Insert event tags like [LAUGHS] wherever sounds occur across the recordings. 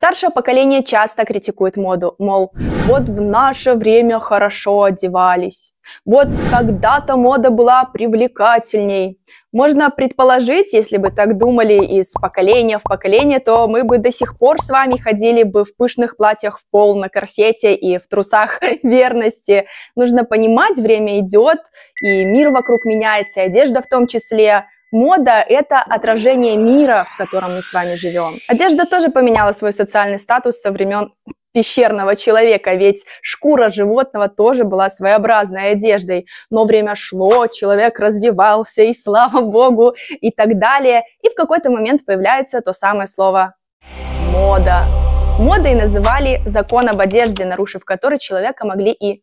Старшее поколение часто критикует моду, мол, вот в наше время хорошо одевались, вот когда-то мода была привлекательней. Можно предположить, если бы так думали из поколения в поколение, то мы бы до сих пор с вами ходили бы в пышных платьях в пол, на корсете и в трусах [LAUGHS] верности. Нужно понимать, время идет, и мир вокруг меняется, и одежда в том числе – Мода – это отражение мира, в котором мы с вами живем. Одежда тоже поменяла свой социальный статус со времен пещерного человека, ведь шкура животного тоже была своеобразной одеждой. Но время шло, человек развивался, и слава богу, и так далее. И в какой-то момент появляется то самое слово «мода». Модой называли закон об одежде, нарушив который человека могли и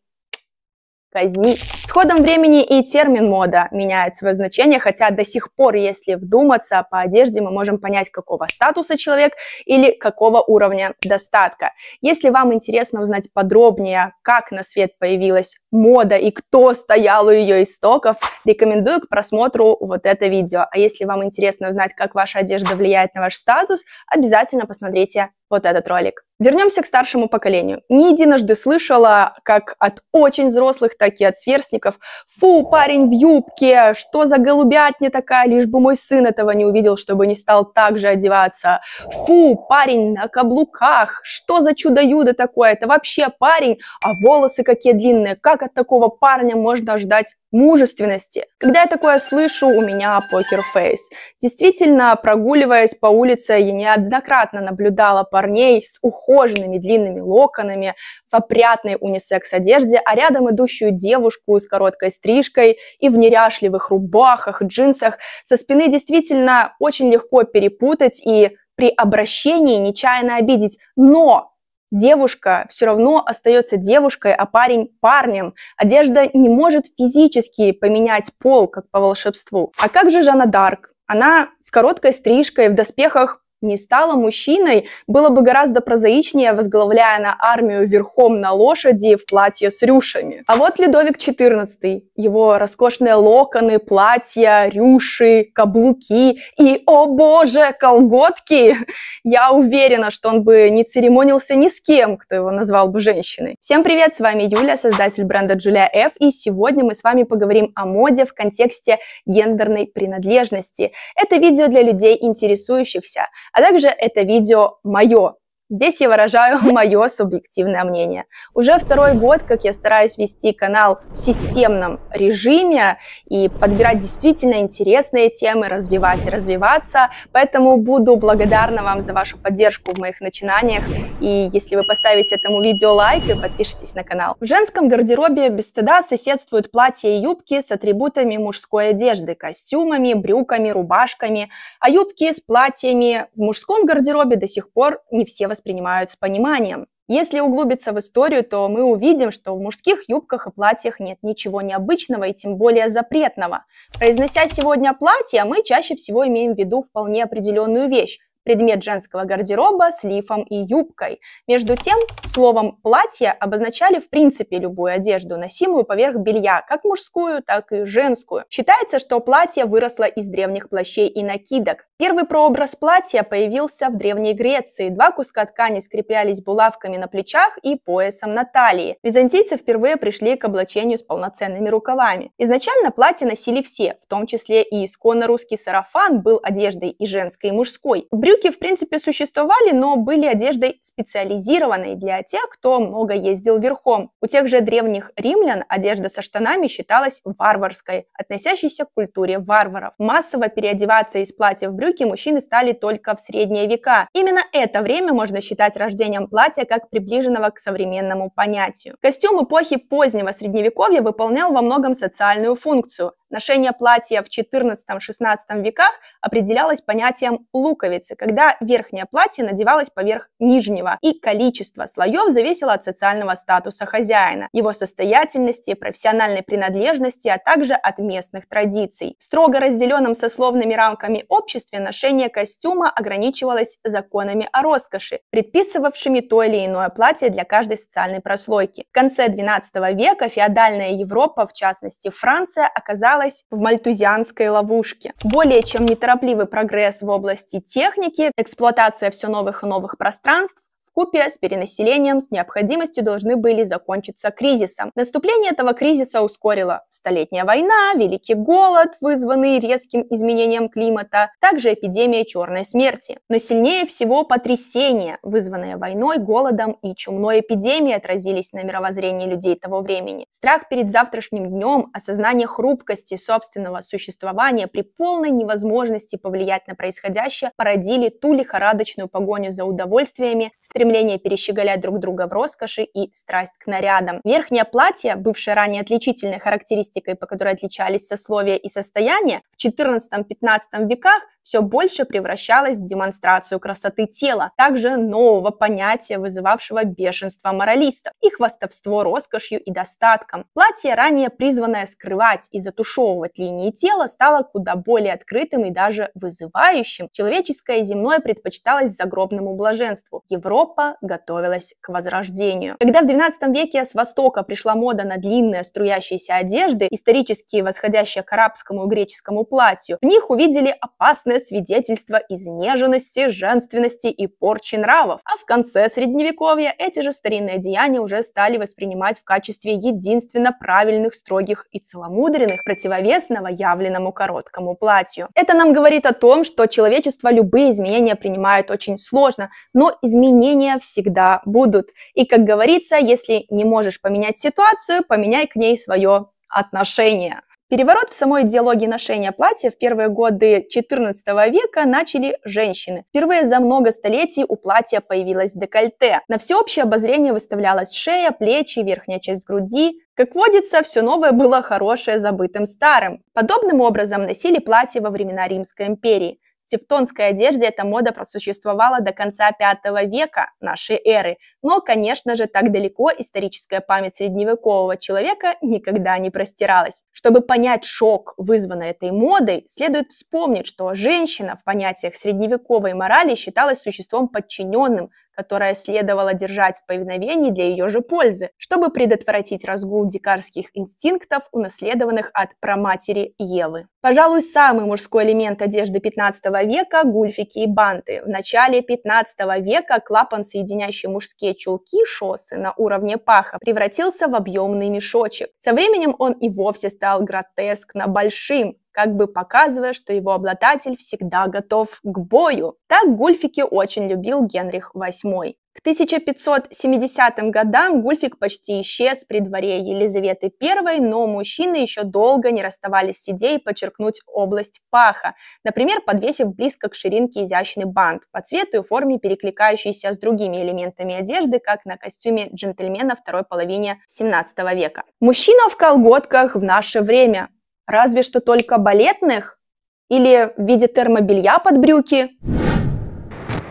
казнить. С ходом времени и термин мода меняет свое значение, хотя до сих пор, если вдуматься по одежде, мы можем понять, какого статуса человек или какого уровня достатка. Если вам интересно узнать подробнее, как на свет появилась мода и кто стоял у ее истоков, рекомендую к просмотру вот это видео. А если вам интересно узнать, как ваша одежда влияет на ваш статус, обязательно посмотрите вот этот ролик. Вернемся к старшему поколению. Не единожды слышала, как от очень взрослых, так и от сверстников, «Фу, парень в юбке! Что за голубятня такая? Лишь бы мой сын этого не увидел, чтобы не стал так же одеваться! Фу, парень на каблуках! Что за чудо-юдо такое? Это вообще парень! А волосы какие длинные! Как от такого парня можно ждать мужественности?» месте. Когда я такое слышу, у меня покерфейс. Действительно, прогуливаясь по улице, я неоднократно наблюдала парней с ухоженными длинными локонами, в опрятной унисекс-одежде, а рядом идущую девушку с короткой стрижкой и в неряшливых рубахах, джинсах. Со спины действительно очень легко перепутать и при обращении нечаянно обидеть. Но девушка все равно остается девушкой, а парень парнем. Одежда не может физически поменять пол, как по волшебству. А как же Жанна Дарк? Она с короткой стрижкой, в доспехах не стала мужчиной, было бы гораздо прозаичнее, возглавляя на армию верхом на лошади в платье с рюшами. А вот Людовик XIV, его роскошные локоны, платья, рюши, каблуки и, о боже, колготки! [LAUGHS] Я уверена, что он бы не церемонился ни с кем, кто его назвал бы женщиной. Всем привет, с вами Юля, создатель бренда Julia F, и сегодня мы с вами поговорим о моде в контексте гендерной принадлежности. Это видео для людей, интересующихся – а также это видео мое, Здесь я выражаю [LAUGHS] мое субъективное мнение. Уже второй год, как я стараюсь вести канал в системном режиме и подбирать действительно интересные темы, развивать и развиваться, поэтому буду благодарна вам за вашу поддержку в моих начинаниях, и если вы поставите этому видео лайк и подпишитесь на канал. В женском гардеробе без стыда соседствуют платья и юбки с атрибутами мужской одежды, костюмами, брюками, рубашками, а юбки с платьями в мужском гардеробе до сих пор не все воспринимают с пониманием. Если углубиться в историю, то мы увидим, что в мужских юбках и платьях нет ничего необычного и тем более запретного. Произнося сегодня платье, мы чаще всего имеем в виду вполне определенную вещь, предмет женского гардероба с лифом и юбкой. Между тем, словом «платье» обозначали в принципе любую одежду, носимую поверх белья, как мужскую, так и женскую. Считается, что платье выросло из древних плащей и накидок. Первый прообраз платья появился в Древней Греции. Два куска ткани скреплялись булавками на плечах и поясом на талии. Византийцы впервые пришли к облачению с полноценными рукавами. Изначально платье носили все, в том числе и исконно русский сарафан был одеждой и женской, и мужской. Брюки, в принципе, существовали, но были одеждой специализированной для тех, кто много ездил верхом. У тех же древних римлян одежда со штанами считалась варварской, относящейся к культуре варваров. Массово переодеваться из платья в брюки мужчины стали только в средние века. Именно это время можно считать рождением платья как приближенного к современному понятию. Костюм эпохи позднего средневековья выполнял во многом социальную функцию. Ношение платья в 14-16 веках определялось понятием луковицы, когда верхнее платье надевалось поверх нижнего, и количество слоев зависело от социального статуса хозяина, его состоятельности, профессиональной принадлежности, а также от местных традиций. В строго разделенном сословными рамками обществе ношение костюма ограничивалось законами о роскоши, предписывавшими то или иное платье для каждой социальной прослойки. В конце XII века феодальная Европа, в частности Франция, оказалась в мальтузианской ловушке. Более чем неторопливый прогресс в области техники экономики, эксплуатация все новых и новых пространств, Купе с перенаселением с необходимостью должны были закончиться кризисом. Наступление этого кризиса ускорило столетняя война, Великий голод, вызванный резким изменением климата, также эпидемия черной смерти. Но сильнее всего потрясения, вызванные войной, голодом и чумной эпидемией, отразились на мировоззрении людей того времени. Страх перед завтрашним днем, осознание хрупкости собственного существования при полной невозможности повлиять на происходящее породили ту лихорадочную погоню за удовольствиями, стремление стремление перещеголять друг друга в роскоши и страсть к нарядам. Верхнее платье, бывшее ранее отличительной характеристикой, по которой отличались сословия и состояние, в 14-15 веках все больше превращалась в демонстрацию красоты тела, также нового понятия, вызывавшего бешенство моралистов, и хвастовство роскошью и достатком. Платье, ранее призванное скрывать и затушевывать линии тела, стало куда более открытым и даже вызывающим. Человеческое и земное предпочиталось загробному блаженству. Европа готовилась к возрождению. Когда в 12 веке с востока пришла мода на длинные струящиеся одежды, исторические восходящие к арабскому и греческому платью, в них увидели опасные наглядное свидетельство изнеженности, женственности и порчи нравов. А в конце средневековья эти же старинные деяния уже стали воспринимать в качестве единственно правильных, строгих и целомудренных, противовесного явленному короткому платью. Это нам говорит о том, что человечество любые изменения принимает очень сложно, но изменения всегда будут. И, как говорится, если не можешь поменять ситуацию, поменяй к ней свое отношение. Переворот в самой идеологии ношения платья в первые годы XIV века начали женщины. Впервые за много столетий у платья появилось декольте. На всеобщее обозрение выставлялась шея, плечи, верхняя часть груди, как водится, все новое было хорошее забытым старым. Подобным образом носили платья во времена Римской империи. В тевтонской одежде эта мода просуществовала до конца V века нашей эры, но, конечно же, так далеко историческая память средневекового человека никогда не простиралась. Чтобы понять шок, вызванный этой модой, следует вспомнить, что женщина в понятиях средневековой морали считалась существом подчиненным, которое следовало держать в повиновении для ее же пользы, чтобы предотвратить разгул дикарских инстинктов, унаследованных от праматери Евы. Пожалуй, самый мужской элемент одежды 15 века – гульфики и банты. В начале 15 века клапан, соединяющий мужские чулки шосы на уровне паха, превратился в объемный мешочек. Со временем он и вовсе стал гротескно большим, как бы показывая, что его обладатель всегда готов к бою. Так гульфики очень любил Генрих VIII. К 1570 годам Гульфик почти исчез при дворе Елизаветы I, но мужчины еще долго не расставались с идеей подчеркнуть область паха, например, подвесив близко к ширинке изящный бант, по цвету и форме перекликающийся с другими элементами одежды, как на костюме джентльмена второй половине 17 века. Мужчина в колготках в наше время разве что только балетных или в виде термобелья под брюки.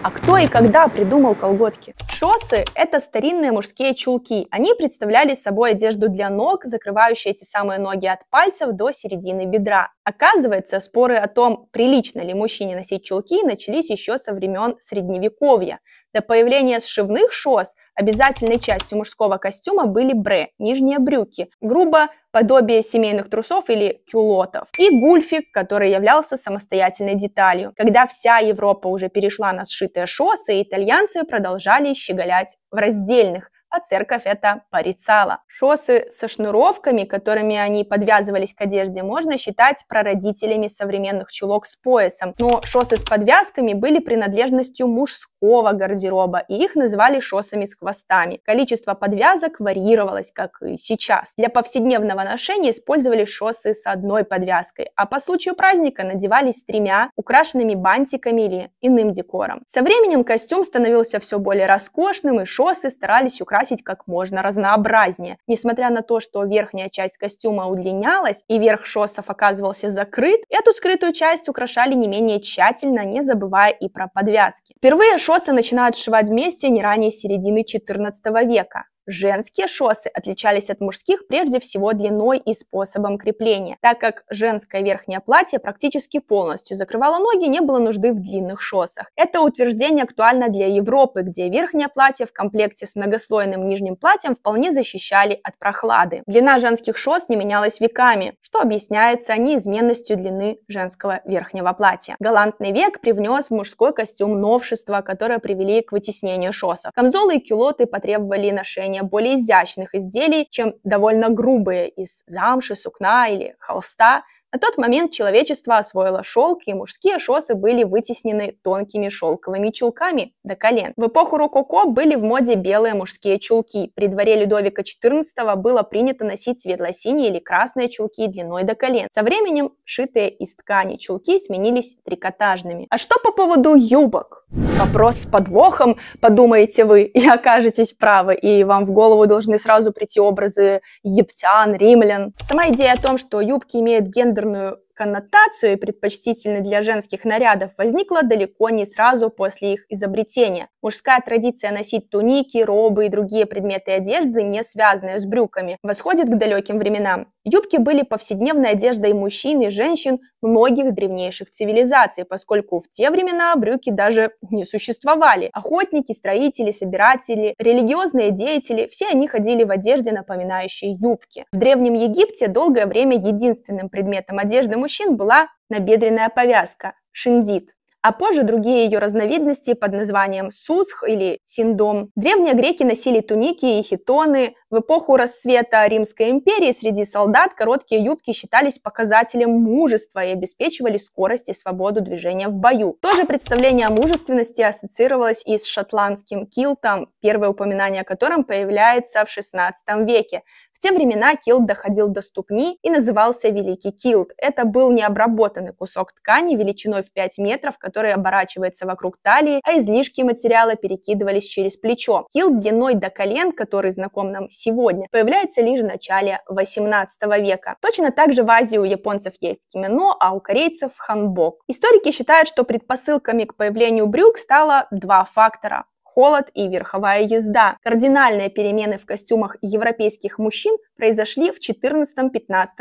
А кто и когда придумал колготки? Шосы – это старинные мужские чулки. Они представляли собой одежду для ног, закрывающую эти самые ноги от пальцев до середины бедра. Оказывается, споры о том, прилично ли мужчине носить чулки, начались еще со времен Средневековья. До появления сшивных шос обязательной частью мужского костюма были бре, нижние брюки, грубо подобие семейных трусов или кюлотов, и гульфик, который являлся самостоятельной деталью. Когда вся Европа уже перешла на сшитые шоссы, итальянцы продолжали щеголять в раздельных, а церковь это порицала. Шосы со шнуровками, которыми они подвязывались к одежде, можно считать прародителями современных чулок с поясом, но шосы с подвязками были принадлежностью мужской мужского гардероба, и их называли шосами с хвостами. Количество подвязок варьировалось, как и сейчас. Для повседневного ношения использовали шосы с одной подвязкой, а по случаю праздника надевались с тремя, украшенными бантиками или иным декором. Со временем костюм становился все более роскошным, и шосы старались украсить как можно разнообразнее. Несмотря на то, что верхняя часть костюма удлинялась и верх шоссов оказывался закрыт, эту скрытую часть украшали не менее тщательно, не забывая и про подвязки. Впервые шосы Матросы начинают сшивать вместе не ранее середины XIV века. Женские шоссы отличались от мужских прежде всего длиной и способом крепления. Так как женское верхнее платье практически полностью закрывало ноги, не было нужды в длинных шоссах. Это утверждение актуально для Европы, где верхнее платье в комплекте с многослойным нижним платьем вполне защищали от прохлады. Длина женских шосс не менялась веками, что объясняется неизменностью длины женского верхнего платья. Галантный век привнес в мужской костюм новшества, которые привели к вытеснению шоссов. Камзолы и кюлоты потребовали ношения изготовления более изящных изделий, чем довольно грубые из замши, сукна или холста, на тот момент человечество освоило шелк, и мужские шосы были вытеснены тонкими шелковыми чулками до колен. В эпоху рококо были в моде белые мужские чулки. При дворе Людовика XIV было принято носить светло-синие или красные чулки длиной до колен. Со временем шитые из ткани чулки сменились трикотажными. А что по поводу юбок? вопрос с подвохом, подумаете вы, и окажетесь правы, и вам в голову должны сразу прийти образы египтян, римлян. Сама идея о том, что юбки имеют гендерную коннотацию и предпочтительны для женских нарядов, возникла далеко не сразу после их изобретения. Мужская традиция носить туники, робы и другие предметы одежды, не связанные с брюками, восходит к далеким временам. Юбки были повседневной одеждой мужчин и женщин многих древнейших цивилизаций, поскольку в те времена брюки даже не существовали. Охотники, строители, собиратели, религиозные деятели – все они ходили в одежде, напоминающей юбки. В Древнем Египте долгое время единственным предметом одежды мужчин была набедренная повязка – шиндит а позже другие ее разновидности под названием сусх или синдом. Древние греки носили туники и хитоны. В эпоху расцвета Римской империи среди солдат короткие юбки считались показателем мужества и обеспечивали скорость и свободу движения в бою. Тоже представление о мужественности ассоциировалось и с шотландским килтом, первое упоминание о котором появляется в 16 веке те времена килт доходил до ступни и назывался Великий килт. Это был необработанный кусок ткани величиной в 5 метров, который оборачивается вокруг талии, а излишки материала перекидывались через плечо. Килт длиной до колен, который знаком нам сегодня, появляется лишь в начале 18 века. Точно так же в Азии у японцев есть кимоно, а у корейцев ханбок. Историки считают, что предпосылками к появлению брюк стало два фактора холод и верховая езда. Кардинальные перемены в костюмах европейских мужчин произошли в 14-15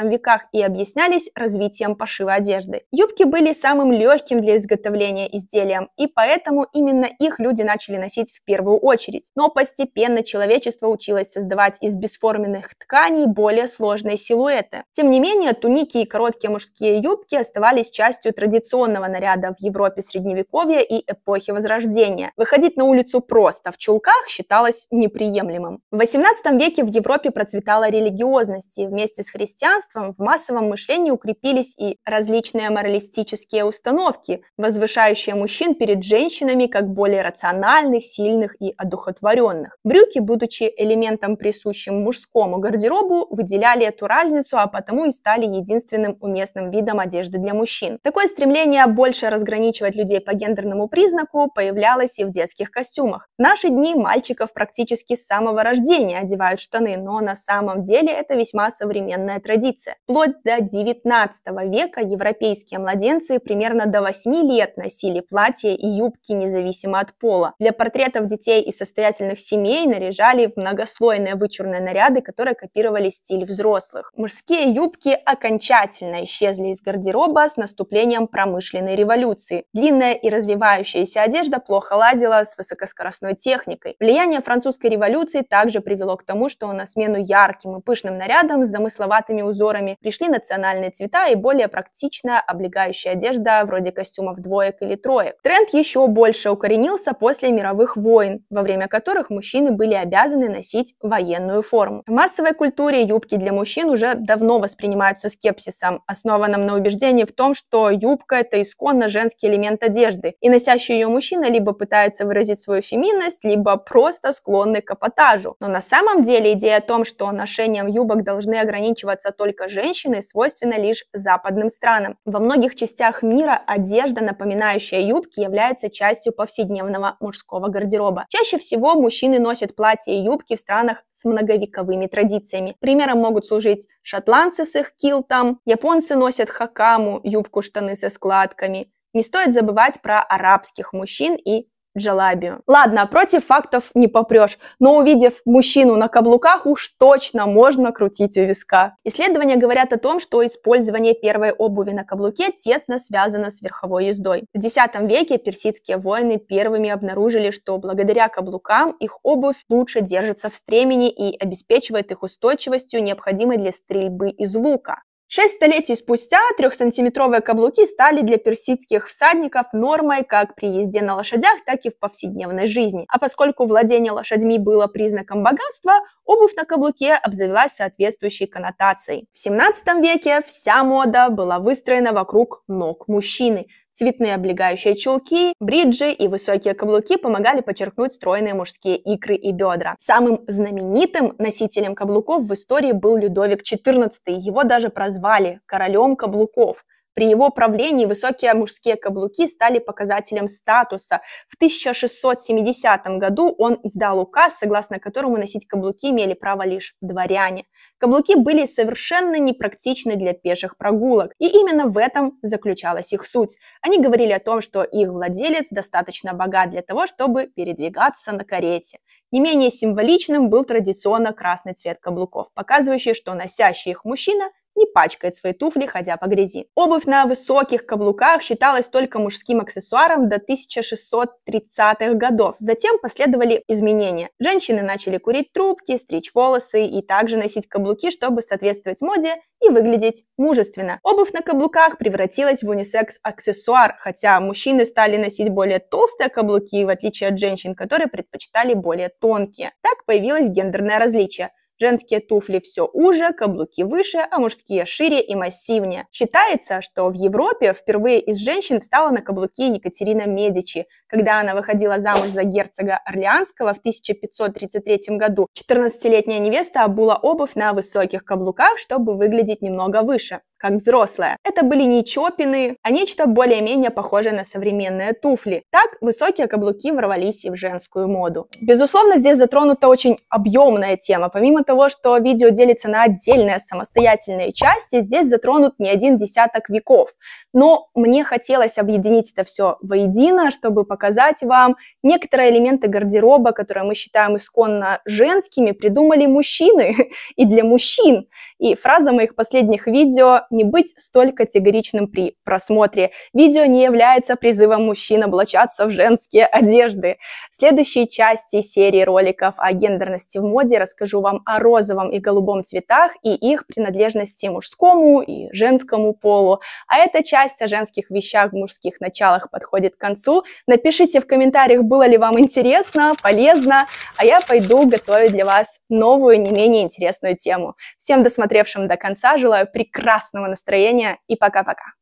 веках и объяснялись развитием пошива одежды. Юбки были самым легким для изготовления изделием, и поэтому именно их люди начали носить в первую очередь. Но постепенно человечество училось создавать из бесформенных тканей более сложные силуэты. Тем не менее, туники и короткие мужские юбки оставались частью традиционного наряда в Европе Средневековья и эпохи Возрождения. Выходить на улицу просто в чулках считалось неприемлемым. В XVIII веке в Европе процветала религиозность, и вместе с христианством в массовом мышлении укрепились и различные моралистические установки, возвышающие мужчин перед женщинами как более рациональных, сильных и одухотворенных. Брюки, будучи элементом, присущим мужскому гардеробу, выделяли эту разницу, а потому и стали единственным уместным видом одежды для мужчин. Такое стремление больше разграничивать людей по гендерному признаку появлялось и в детских костюмах костюмах. В наши дни мальчиков практически с самого рождения одевают штаны, но на самом деле это весьма современная традиция. Вплоть до 19 века европейские младенцы примерно до 8 лет носили платья и юбки независимо от пола. Для портретов детей из состоятельных семей наряжали многослойные вычурные наряды, которые копировали стиль взрослых. Мужские юбки окончательно исчезли из гардероба с наступлением промышленной революции. Длинная и развивающаяся одежда плохо ладила с высокоскоростной скоростной техникой. Влияние французской революции также привело к тому, что на смену ярким и пышным нарядам с замысловатыми узорами пришли национальные цвета и более практичная облегающая одежда вроде костюмов двоек или троек. Тренд еще больше укоренился после мировых войн, во время которых мужчины были обязаны носить военную форму. В массовой культуре юбки для мужчин уже давно воспринимаются скепсисом, основанным на убеждении в том, что юбка – это исконно женский элемент одежды, и носящий ее мужчина либо пытается выразить свою феминность, либо просто склонны к апатажу. Но на самом деле идея о том, что ношением юбок должны ограничиваться только женщины, свойственна лишь западным странам. Во многих частях мира одежда, напоминающая юбки, является частью повседневного мужского гардероба. Чаще всего мужчины носят платья и юбки в странах с многовековыми традициями. Примером могут служить шотландцы с их килтом, японцы носят хакаму, юбку-штаны со складками, не стоит забывать про арабских мужчин и Джалаби. Ладно, против фактов не попрешь, но увидев мужчину на каблуках, уж точно можно крутить у виска. Исследования говорят о том, что использование первой обуви на каблуке тесно связано с верховой ездой. В X веке персидские воины первыми обнаружили, что благодаря каблукам их обувь лучше держится в стремени и обеспечивает их устойчивостью, необходимой для стрельбы из лука. Шесть столетий спустя трехсантиметровые каблуки стали для персидских всадников нормой как при езде на лошадях, так и в повседневной жизни. А поскольку владение лошадьми было признаком богатства, обувь на каблуке обзавелась соответствующей коннотацией. В 17 веке вся мода была выстроена вокруг ног мужчины. Цветные облегающие чулки, бриджи и высокие каблуки помогали подчеркнуть стройные мужские икры и бедра. Самым знаменитым носителем каблуков в истории был Людовик XIV. Его даже прозвали королем каблуков. При его правлении высокие мужские каблуки стали показателем статуса. В 1670 году он издал указ, согласно которому носить каблуки имели право лишь дворяне. Каблуки были совершенно непрактичны для пеших прогулок, и именно в этом заключалась их суть. Они говорили о том, что их владелец достаточно богат для того, чтобы передвигаться на карете. Не менее символичным был традиционно красный цвет каблуков, показывающий, что носящий их мужчина – не пачкает свои туфли, ходя по грязи. Обувь на высоких каблуках считалась только мужским аксессуаром до 1630-х годов. Затем последовали изменения. Женщины начали курить трубки, стричь волосы и также носить каблуки, чтобы соответствовать моде и выглядеть мужественно. Обувь на каблуках превратилась в унисекс-аксессуар, хотя мужчины стали носить более толстые каблуки, в отличие от женщин, которые предпочитали более тонкие. Так появилось гендерное различие – Женские туфли все уже, каблуки выше, а мужские шире и массивнее. Считается, что в Европе впервые из женщин встала на каблуки Екатерина Медичи, когда она выходила замуж за герцога Орлеанского в 1533 году. 14-летняя невеста обула обувь на высоких каблуках, чтобы выглядеть немного выше как взрослая. Это были не чопины, а нечто более-менее похожее на современные туфли. Так высокие каблуки ворвались и в женскую моду. Безусловно, здесь затронута очень объемная тема. Помимо того, что видео делится на отдельные самостоятельные части, здесь затронут не один десяток веков. Но мне хотелось объединить это все воедино, чтобы показать вам некоторые элементы гардероба, которые мы считаем исконно женскими, придумали мужчины [LAUGHS] и для мужчин. И фраза моих последних видео не быть столь категоричным при просмотре. Видео не является призывом мужчин облачаться в женские одежды. В следующей части серии роликов о гендерности в моде расскажу вам о розовом и голубом цветах и их принадлежности мужскому и женскому полу. А эта часть о женских вещах в мужских началах подходит к концу. Напишите в комментариях, было ли вам интересно, полезно, а я пойду готовить для вас новую, не менее интересную тему. Всем досмотревшим до конца желаю прекрасного классного настроения и пока-пока.